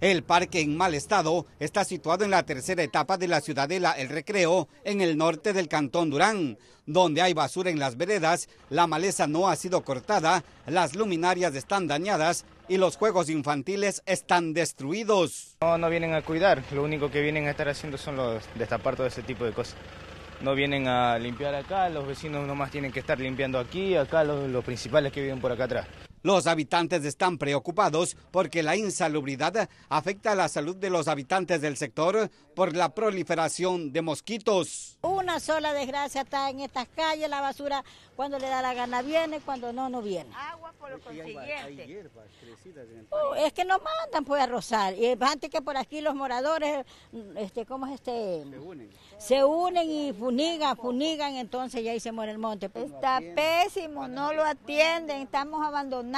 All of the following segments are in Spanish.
El parque en mal estado está situado en la tercera etapa de la ciudadela El Recreo, en el norte del Cantón Durán, donde hay basura en las veredas, la maleza no ha sido cortada, las luminarias están dañadas y los juegos infantiles están destruidos. No, vienen a cuidar, lo único que vienen a estar haciendo son los destapar todo ese tipo de cosas. No vienen a limpiar acá, los vecinos nomás tienen que estar limpiando aquí, acá los, los principales que viven por acá atrás. Los habitantes están preocupados porque la insalubridad afecta a la salud de los habitantes del sector por la proliferación de mosquitos. Una sola desgracia está en estas calles, la basura cuando le da la gana viene, cuando no, no viene. Agua por lo consiguiente. Oh, es que no mandan pues a rozar. Y antes que por aquí los moradores, mm, este, ¿cómo es este? Se unen y funigan, funigan, entonces ya ahí se muere el monte. Está pésimo, no lo atienden, estamos abandonados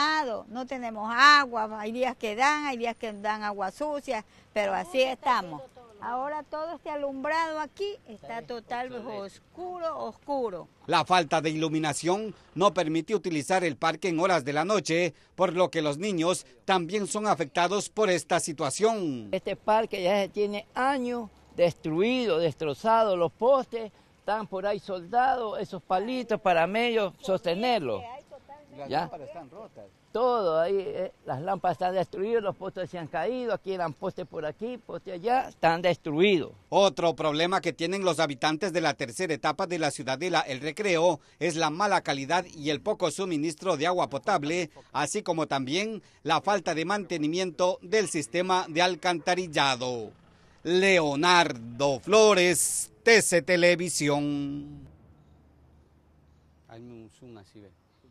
no tenemos agua, hay días que dan, hay días que dan agua sucia, pero así estamos. Ahora todo este alumbrado aquí está totalmente oscuro, oscuro. La falta de iluminación no permite utilizar el parque en horas de la noche, por lo que los niños también son afectados por esta situación. Este parque ya tiene años destruido, destrozado, los postes están por ahí soldados, esos palitos para medio sostenerlo. Las lámparas están rotas. Todo ahí, eh, las lámparas están destruidas, los postes se han caído, aquí eran postes por aquí, postes allá, están destruidos. Otro problema que tienen los habitantes de la tercera etapa de la ciudadela El Recreo es la mala calidad y el poco suministro de agua potable, así como también la falta de mantenimiento del sistema de alcantarillado. Leonardo Flores, TC Televisión.